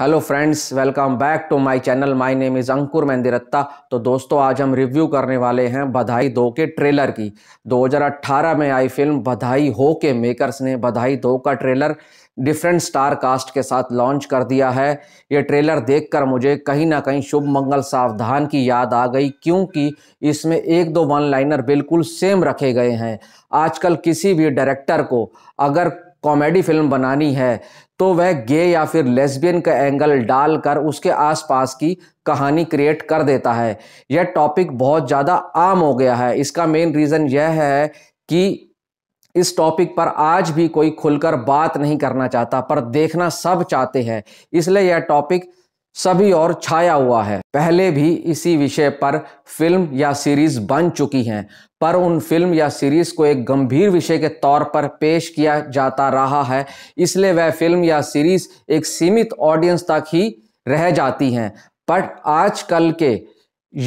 hello friends welcome back to my channel my name is Ankur Mehndiratta तो दोस्तों आज हम रिव्यू करने वाले हैं बधाई दो के ट्रेलर की 2018 में आई फिल्म बधाई हो के मेकर्स ने बधाई दो का ट्रेलर डिफरेंट स्टार कास्ट के साथ लॉन्च कर दिया है ये ट्रेलर देखकर मुझे कहीं ना कहीं शुभ मंगल सावधान की याद आ गई क्योंकि इसमें एक दो वन लाइनर बिल्कुल सेम रखे गए हैं आजकल किसी भी डायरेक्टर को अगर कॉमेडी फिल्म बनानी है तो वह गे या फिर लेस्बियन का एंगल डालकर उसके आसपास की कहानी क्रिएट कर देता है यह टॉपिक बहुत ज़्यादा आम हो गया है इसका मेन रीज़न यह है कि इस टॉपिक पर आज भी कोई खुलकर बात नहीं करना चाहता पर देखना सब चाहते हैं इसलिए यह टॉपिक सभी और छाया हुआ है पहले भी इसी विषय पर फिल्म या सीरीज बन चुकी हैं पर उन फिल्म या सीरीज को एक गंभीर विषय के तौर पर पेश किया जाता रहा है इसलिए वह फिल्म या सीरीज एक सीमित ऑडियंस तक ही रह जाती हैं पर आजकल के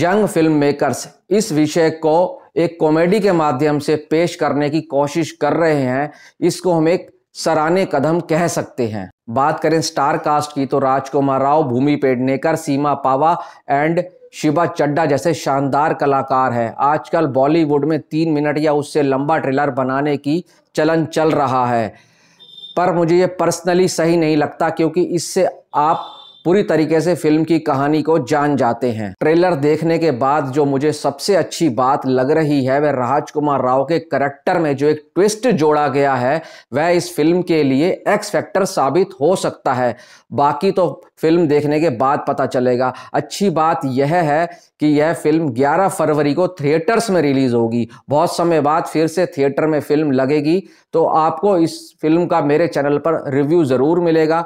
यंग फिल्म मेकर्स इस विषय को एक कॉमेडी के माध्यम से पेश करने की कोशिश कर रहे हैं इसको हम एक सराने कदम कह सकते हैं बात करें स्टार कास्ट की तो राजकुमार राव भूमि पेडनेकर सीमा पावा एंड शिवा चड्डा जैसे शानदार कलाकार हैं आजकल बॉलीवुड में तीन मिनट या उससे लंबा ट्रेलर बनाने की चलन चल रहा है पर मुझे ये पर्सनली सही नहीं लगता क्योंकि इससे आप पूरी तरीके से फिल्म की कहानी को जान जाते हैं ट्रेलर देखने के बाद जो मुझे सबसे अच्छी बात लग रही है वह राजकुमार राव के करेक्टर में जो एक ट्विस्ट जोड़ा गया है वह इस फिल्म के लिए एक्स फैक्टर साबित हो सकता है बाकी तो फिल्म देखने के बाद पता चलेगा अच्छी बात यह है कि यह फिल्म 11 फरवरी को थिएटर्स में रिलीज होगी बहुत समय बाद फिर से थिएटर में फिल्म लगेगी तो आपको इस फिल्म का मेरे चैनल पर रिव्यू ज़रूर मिलेगा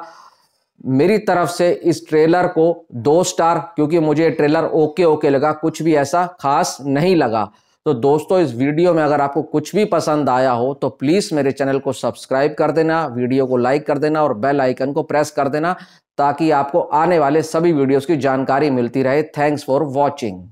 मेरी तरफ से इस ट्रेलर को दो स्टार क्योंकि मुझे ट्रेलर ओके ओके लगा कुछ भी ऐसा खास नहीं लगा तो दोस्तों इस वीडियो में अगर आपको कुछ भी पसंद आया हो तो प्लीज़ मेरे चैनल को सब्सक्राइब कर देना वीडियो को लाइक कर देना और बेल आइकन को प्रेस कर देना ताकि आपको आने वाले सभी वीडियोज़ की जानकारी मिलती रहे थैंक्स फॉर वॉचिंग